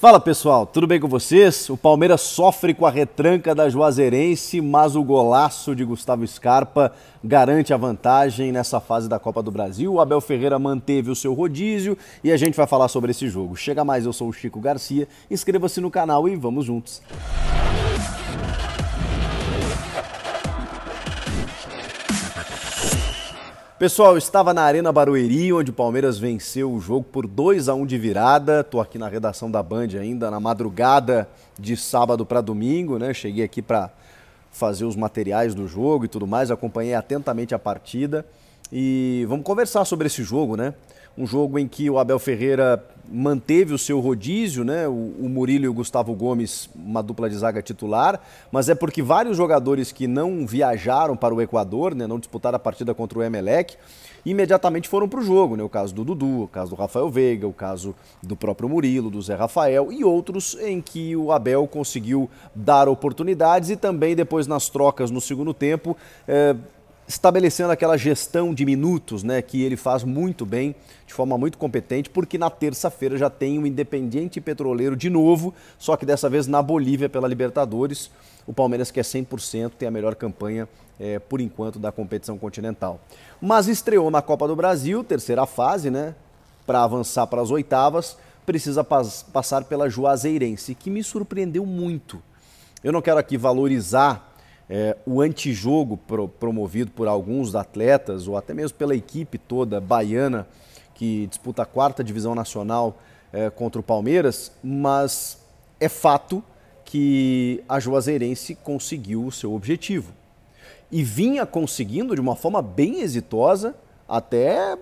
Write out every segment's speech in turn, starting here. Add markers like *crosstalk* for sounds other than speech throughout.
Fala pessoal, tudo bem com vocês? O Palmeiras sofre com a retranca da Juazeirense, mas o golaço de Gustavo Scarpa garante a vantagem nessa fase da Copa do Brasil. O Abel Ferreira manteve o seu rodízio e a gente vai falar sobre esse jogo. Chega mais, eu sou o Chico Garcia, inscreva-se no canal e vamos juntos. Pessoal, eu estava na Arena Barueri, onde o Palmeiras venceu o jogo por 2 a 1 de virada. Estou aqui na redação da Band ainda, na madrugada de sábado para domingo, né? Cheguei aqui para fazer os materiais do jogo e tudo mais, acompanhei atentamente a partida. E vamos conversar sobre esse jogo, né? um jogo em que o Abel Ferreira manteve o seu rodízio, né? O, o, Murilo e o Gustavo Gomes, uma dupla de zaga titular, mas é porque vários jogadores que não viajaram para o Equador, né? não disputaram a partida contra o Emelec, imediatamente foram para o jogo, né? O caso do Dudu, o caso do Rafael Veiga, o caso do próprio Murilo, do Zé Rafael e outros em que o Abel conseguiu dar oportunidades e também depois nas trocas no segundo tempo. Eh, estabelecendo aquela gestão de minutos, né, que ele faz muito bem, de forma muito competente, porque na terça-feira já tem o Independiente Petroleiro de novo, só que dessa vez na Bolívia pela Libertadores. O Palmeiras que é 100%, tem a melhor campanha é, por enquanto da competição continental. Mas estreou na Copa do Brasil, terceira fase, né, para avançar para as oitavas, precisa pas passar pela Juazeirense, que me surpreendeu muito. Eu não quero aqui valorizar é, o antijogo pro, promovido por alguns atletas, ou até mesmo pela equipe toda baiana, que disputa a quarta divisão nacional é, contra o Palmeiras, mas é fato que a Juazeirense conseguiu o seu objetivo. E vinha conseguindo de uma forma bem exitosa até é,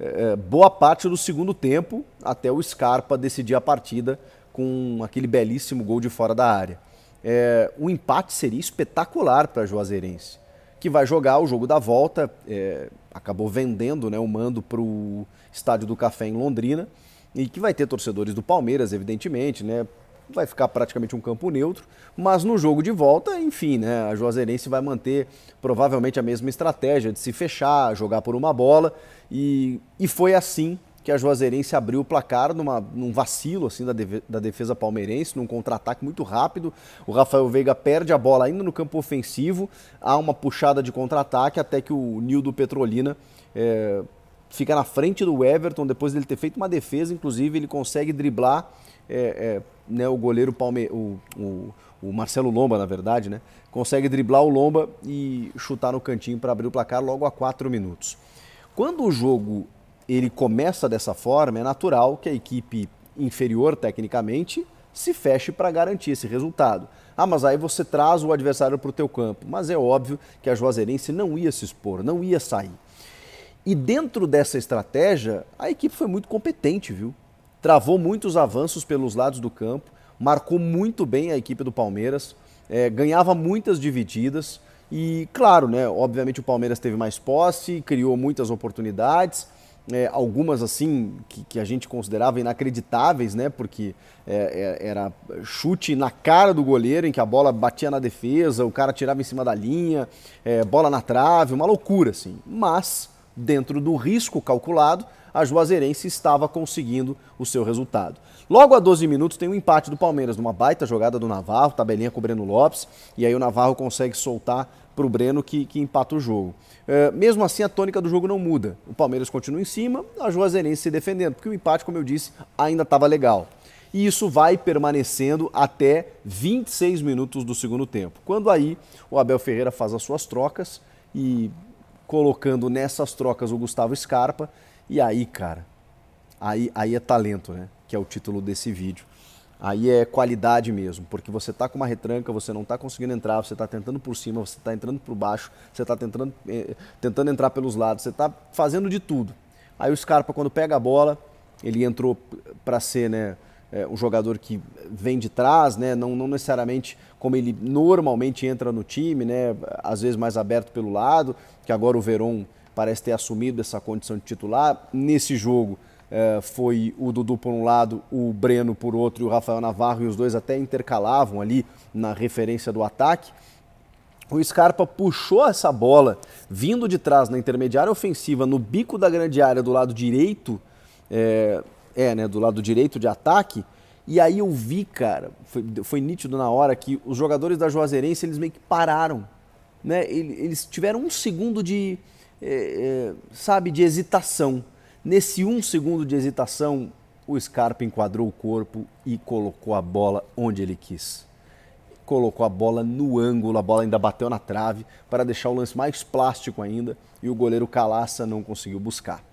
é boa parte do segundo tempo, até o Scarpa decidir a partida com aquele belíssimo gol de fora da área é, o empate seria espetacular para Juazeirense, que vai jogar o jogo da volta, é, acabou vendendo né, o mando para o Estádio do Café em Londrina, e que vai ter torcedores do Palmeiras, evidentemente, né? Vai ficar praticamente um campo neutro, mas no jogo de volta, enfim, né? A Juazeirense vai manter provavelmente a mesma estratégia de se fechar, jogar por uma bola, e, e foi assim que a Juazeirense abriu o placar numa, num vacilo assim da, deve, da defesa palmeirense, num contra-ataque muito rápido. O Rafael Veiga perde a bola ainda no campo ofensivo, há uma puxada de contra-ataque até que o Nildo Petrolina é, fica na frente do Everton, depois dele ter feito uma defesa, inclusive ele consegue driblar é, é, né, o goleiro Palme... O, o, o, Marcelo Lomba, na verdade, né, consegue driblar o Lomba e chutar no cantinho para abrir o placar logo a 4 minutos. Quando o jogo ele começa dessa forma, é natural que a equipe inferior tecnicamente se feche para garantir esse resultado. Ah, mas aí você traz o adversário para o teu campo. Mas é óbvio que a Juazeirense não ia se expor, não ia sair. E dentro dessa estratégia, a equipe foi muito competente, viu? Travou muitos avanços pelos lados do campo, marcou muito bem a equipe do Palmeiras, é, ganhava muitas divididas. E claro, né, obviamente o Palmeiras teve mais posse, criou muitas oportunidades, é, algumas assim que, que, a gente considerava inacreditáveis, né? Porque é, é, era chute na cara do goleiro, em que a bola batia na defesa, o cara tirava em cima da linha, é, bola na trave, uma loucura, assim. Mas, dentro do risco calculado, a Juazeirense estava conseguindo o seu resultado. Logo a 12 minutos tem um empate do Palmeiras, numa baita jogada do Navarro, tabelinha cobrando o Lopes, e aí o Navarro consegue soltar para o Breno que, que empata o jogo. É, mesmo assim, a tônica do jogo não muda. O Palmeiras continua em cima, a Juazeirense se defendendo, porque o empate, como eu disse, ainda estava legal. E isso vai permanecendo até 26 minutos do segundo tempo. Quando aí o Abel Ferreira faz as suas trocas e colocando nessas trocas o Gustavo Scarpa. E aí, cara, aí, aí é talento, né? Que é o título desse vídeo aí é qualidade mesmo, porque você está com uma retranca, você não está conseguindo entrar, você está tentando por cima, você está entrando por baixo, você está tentando, eh, tentando entrar pelos lados, você está fazendo de tudo. Aí o Scarpa, quando pega a bola, ele entrou para ser né, eh, um jogador que vem de trás, né, não, não, necessariamente como ele normalmente entra no time, né, às vezes mais aberto pelo lado, que agora o Verón parece ter assumido essa condição de titular. Nesse jogo, eh, foi o Dudu por um lado, o Breno por outro e o Rafael Navarro, e os dois até intercalavam ali na referência do ataque. O Scarpa puxou essa bola vindo de trás na intermediária ofensiva, no bico da grande área do lado direito, é, é né, do lado direito de ataque. E aí eu vi, cara, foi, foi nítido na hora que os jogadores da Juazeirense eles meio que pararam, né? Eles tiveram um segundo de, é, é, sabe, de hesitação. Nesse um segundo de hesitação, o Scarpa enquadrou o corpo e colocou a bola onde ele quis. Colocou a bola no ângulo, a bola ainda bateu na trave para deixar o lance mais plástico ainda e o goleiro Calaça não conseguiu buscar.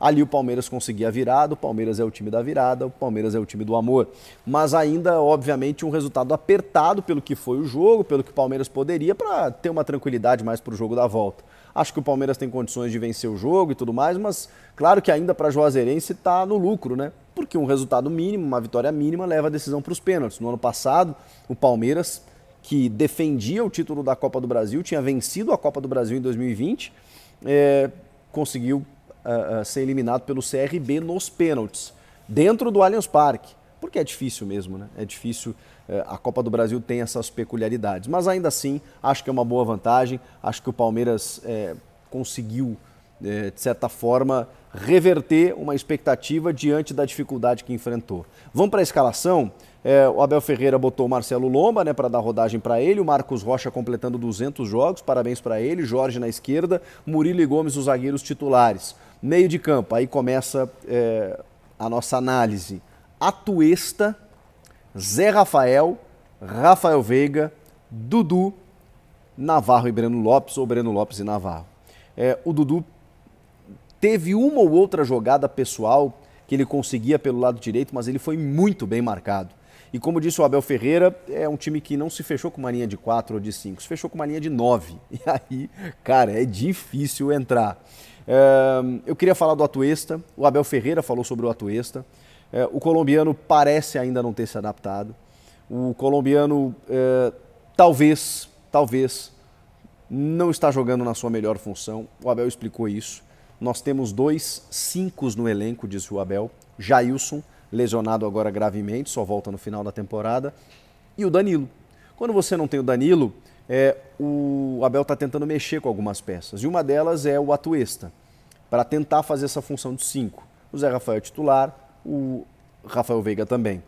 Ali o Palmeiras conseguia a virada, o Palmeiras é o time da virada, o Palmeiras é o time do amor. Mas ainda, obviamente, um resultado apertado pelo que foi o jogo, pelo que o Palmeiras poderia, para ter uma tranquilidade mais para o jogo da volta. Acho que o Palmeiras tem condições de vencer o jogo e tudo mais, mas claro que ainda para a Juazeirense está no lucro, né? Porque um resultado mínimo, uma vitória mínima, leva a decisão para os pênaltis. No ano passado, o Palmeiras, que defendia o título da Copa do Brasil, tinha vencido a Copa do Brasil em 2020, é, eh, conseguiu uh, ser eliminado pelo CRB nos pênaltis, dentro do Allianz Parque. Porque é difícil mesmo, né? É difícil. Uh, a Copa do Brasil tem essas peculiaridades. Mas ainda assim, acho que é uma boa vantagem. Acho que o Palmeiras eh, conseguiu, eh, de certa forma, reverter uma expectativa diante da dificuldade que enfrentou. Vamos para a escalação? É, o Abel Ferreira botou o Marcelo Lomba né, para dar rodagem para ele, o Marcos Rocha completando 200 jogos, parabéns para ele, Jorge na esquerda, Murilo e Gomes os zagueiros titulares. Meio de campo, aí começa é, a nossa análise. Atuesta, Zé Rafael, Rafael Veiga, Dudu, Navarro e Breno Lopes, ou Breno Lopes e Navarro. É, o Dudu teve uma ou outra jogada pessoal que ele conseguia pelo lado direito, mas ele foi muito bem marcado. E como disse o Abel Ferreira, é um time que não se fechou com uma linha de 4 ou de 5, se fechou com uma linha de 9. *laughs* E aí, cara, é difícil entrar eu queria falar do Atuesta, o Abel Ferreira falou sobre o Atuesta. Eh, o colombiano parece ainda não ter se adaptado. O colombiano eh, talvez, talvez, não está jogando na sua melhor função. O Abel explicou isso. Nós temos dois cinco no elenco, disse o Abel. Jailson, lesionado agora gravemente, só volta no final da temporada. E o Danilo. Quando você não tem o Danilo, é, o Abel está tentando mexer com algumas peças. E uma delas é o Atuesta para tentar fazer essa função de cinco. O Zé Rafael é titular, o Rafael Veiga também.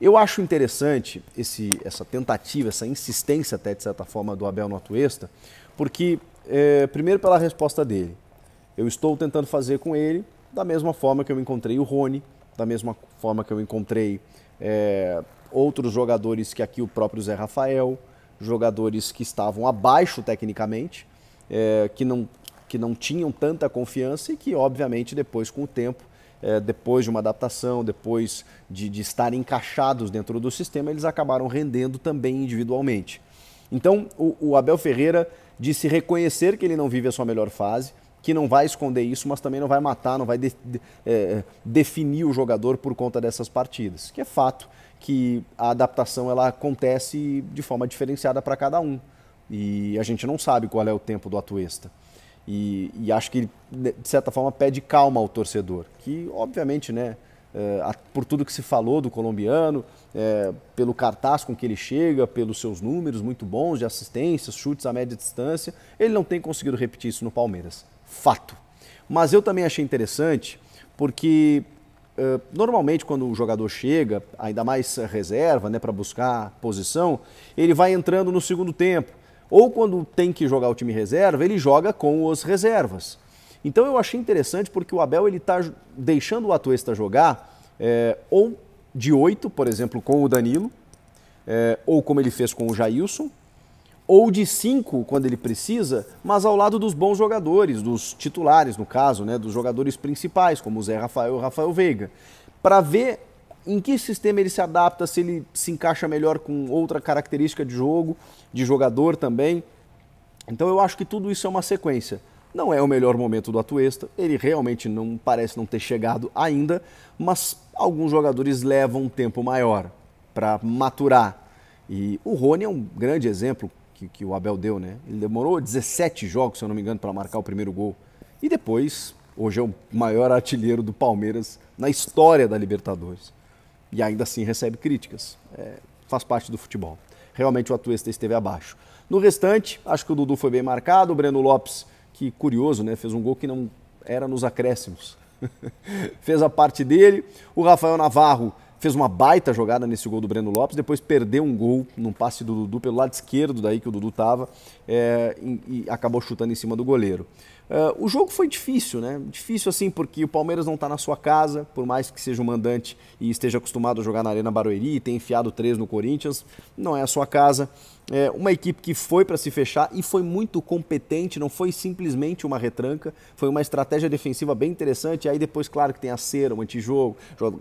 Eu acho interessante esse, essa tentativa, essa insistência até de certa forma do Abel Notuesta, porque é, primeiro pela resposta dele, eu estou tentando fazer com ele da mesma forma que eu encontrei o Rony, da mesma forma que eu encontrei é, outros jogadores que aqui o próprio Zé Rafael, jogadores que estavam abaixo tecnicamente, é, que não que não tinham tanta confiança e que, obviamente, depois, com o tempo, é, depois de uma adaptação, depois de, de estarem encaixados dentro do sistema, eles acabaram rendendo também individualmente. Então, o, o Abel Ferreira disse reconhecer que ele não vive a sua melhor fase, que não vai esconder isso, mas também não vai matar, não vai de, de, é, definir o jogador por conta dessas partidas. Que é fato que a adaptação ela acontece de forma diferenciada para cada um. E a gente não sabe qual é o tempo do atuista. E, e, acho que ele, de certa forma, pede calma ao torcedor, que, obviamente, né, é, por tudo que se falou do colombiano, é, pelo cartaz com que ele chega, pelos seus números muito bons de assistências, chutes à média distância, ele não tem conseguido repetir isso no Palmeiras. Fato. Mas eu também achei interessante, porque eh, normalmente quando o jogador chega, ainda mais reserva, né, para buscar posição, ele vai entrando no segundo tempo ou quando tem que jogar o time reserva, ele joga com os reservas. Então eu achei interessante porque o Abel ele está deixando o Atuesta jogar é, eh, ou de 8, por exemplo, com o Danilo, é, ou como ele fez com o Jailson, ou de 5 quando ele precisa, mas ao lado dos bons jogadores, dos titulares, no caso, né, dos jogadores principais, como o Zé Rafael e o Rafael Veiga, para ver em que sistema ele se adapta, se ele se encaixa melhor com outra característica de jogo, de jogador também. Então eu acho que tudo isso é uma sequência. Não é o melhor momento do Atuesta, ele realmente não parece não ter chegado ainda, mas alguns jogadores levam um tempo maior para maturar. E o Rony é um grande exemplo que, que o Abel deu, né? Ele demorou 17 jogos, se eu não me engano, para marcar o primeiro gol. E depois, hoje é o maior artilheiro do Palmeiras na história da Libertadores e ainda assim recebe críticas. É, faz parte do futebol. Realmente o Atuesta esteve abaixo. No restante, acho que o Dudu foi bem marcado. O Breno Lopes, que curioso, né? Fez um gol que não era nos acréscimos. *laughs* fez a parte dele. O Rafael Navarro fez uma baita jogada nesse gol do Breno Lopes, depois perdeu um gol num passe do Dudu pelo lado esquerdo, daí que o Dudu estava, é, e, e acabou chutando em cima do goleiro. Uh, o jogo foi difícil, né? Difícil assim, porque o Palmeiras não está na sua casa, por mais que seja um mandante e esteja acostumado a jogar na Arena Barueri e tenha enfiado três no Corinthians, não é a sua casa. É uma equipe que foi para se fechar e foi muito competente, não foi simplesmente uma retranca, foi uma estratégia defensiva bem interessante. aí depois, claro, que tem a cera, um antijogo,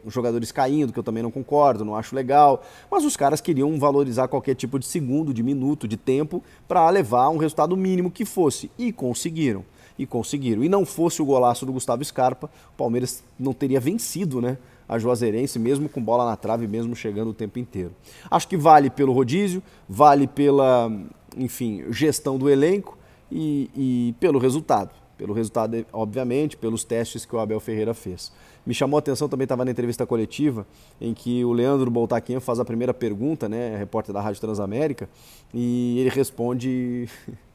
jogadores caindo, que eu também não concordo, não acho legal. Mas os caras queriam valorizar qualquer tipo de segundo, de minuto, de tempo, para levar um resultado mínimo que fosse. E conseguiram e conseguiram. E não fosse o golaço do Gustavo Scarpa, o Palmeiras não teria vencido, né? A Juazeirense, mesmo com bola na trave, mesmo chegando o tempo inteiro. Acho que vale pelo rodízio, vale pela, enfim, gestão do elenco e, e pelo resultado. Pelo resultado, obviamente, pelos testes que o Abel Ferreira fez. Me chamou a atenção também, estava na entrevista coletiva, em que o Leandro Boltaquinho faz a primeira pergunta, né, repórter da Rádio Transamérica, e ele responde *laughs*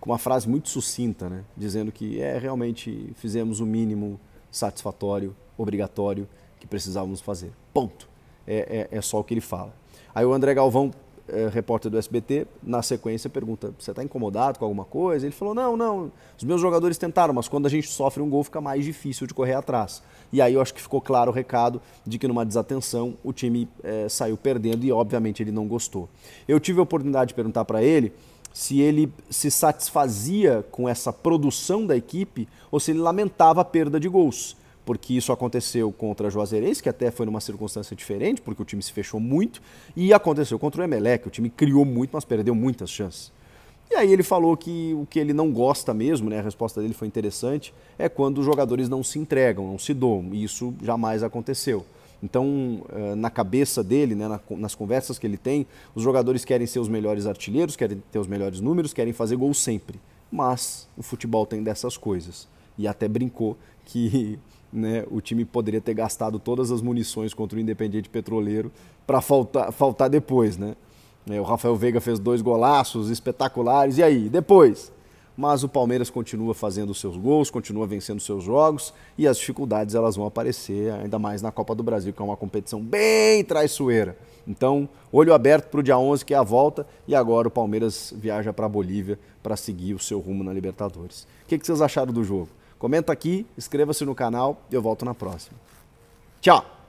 com uma frase muito sucinta, né? dizendo que é realmente fizemos o mínimo satisfatório, obrigatório que precisávamos fazer. Ponto. É, é, é só o que ele fala. Aí o André Galvão, é, repórter do SBT, na sequência pergunta: você está incomodado com alguma coisa? Ele falou: não, não. Os meus jogadores tentaram, mas quando a gente sofre um gol fica mais difícil de correr atrás. E aí eu acho que ficou claro o recado de que numa desatenção o time é, saiu perdendo e obviamente ele não gostou. Eu tive a oportunidade de perguntar para ele se ele se satisfazia com essa produção da equipe ou se ele lamentava a perda de gols. Porque isso aconteceu contra a Juazeirense, que até foi numa circunstância diferente, porque o time se fechou muito, e aconteceu contra o Emelec, o time criou muito, mas perdeu muitas chances. E aí ele falou que o que ele não gosta mesmo, né, a resposta dele foi interessante, é quando os jogadores não se entregam, não se doam, e isso jamais aconteceu. Então, eh, na cabeça dele, né, nas conversas que ele tem, os jogadores querem ser os melhores artilheiros, querem ter os melhores números, querem fazer gol sempre. Mas o futebol tem dessas coisas. E até brincou que *laughs* né, o time poderia ter gastado todas as munições contra o Independiente Petroleiro para faltar, faltar depois. Né? É, o Rafael Veiga fez dois golaços espetaculares. E aí, depois? mas o Palmeiras continua fazendo seus gols, continua vencendo seus jogos e as dificuldades elas vão aparecer ainda mais na Copa do Brasil, que é uma competição bem traiçoeira. Então, olho aberto para o dia 11, que é a volta, e agora o Palmeiras viaja para a Bolívia para seguir o seu rumo na Libertadores. O que, que vocês acharam do jogo? Comenta aqui, inscreva-se no canal e eu volto na próxima. Tchau!